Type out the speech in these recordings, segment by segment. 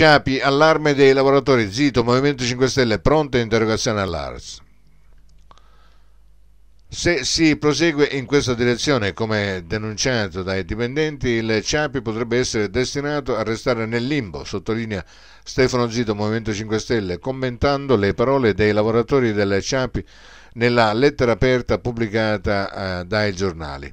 Ciapi, allarme dei lavoratori, zito, Movimento 5 Stelle, pronta interrogazione all'ARS. Se si prosegue in questa direzione, come denunciato dai dipendenti, il Ciapi potrebbe essere destinato a restare nel limbo, sottolinea Stefano Zito, Movimento 5 Stelle, commentando le parole dei lavoratori del Ciapi nella lettera aperta pubblicata eh, dai giornali.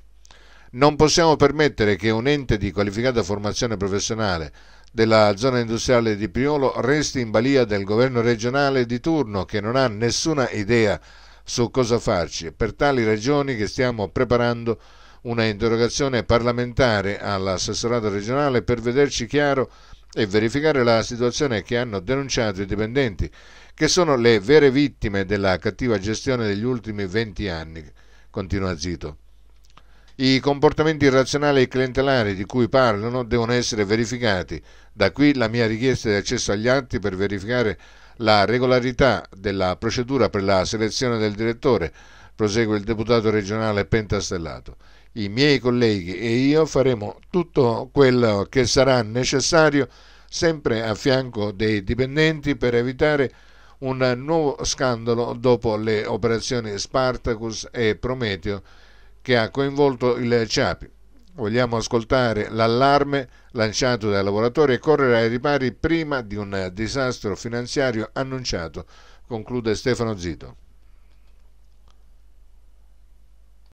Non possiamo permettere che un ente di qualificata formazione professionale della zona industriale di Priolo resti in balia del governo regionale di turno che non ha nessuna idea su cosa farci. Per tali ragioni che stiamo preparando una interrogazione parlamentare all'assessorato regionale per vederci chiaro e verificare la situazione che hanno denunciato i dipendenti, che sono le vere vittime della cattiva gestione degli ultimi 20 anni. Continua Zito. I comportamenti irrazionali e clientelari di cui parlano devono essere verificati. Da qui la mia richiesta di accesso agli atti per verificare la regolarità della procedura per la selezione del direttore, prosegue il deputato regionale Pentastellato. I miei colleghi e io faremo tutto quello che sarà necessario sempre a fianco dei dipendenti per evitare un nuovo scandalo dopo le operazioni Spartacus e Prometeo che ha coinvolto il CIAPI. Vogliamo ascoltare l'allarme lanciato dai lavoratori e correre ai ripari prima di un disastro finanziario annunciato, conclude Stefano Zito.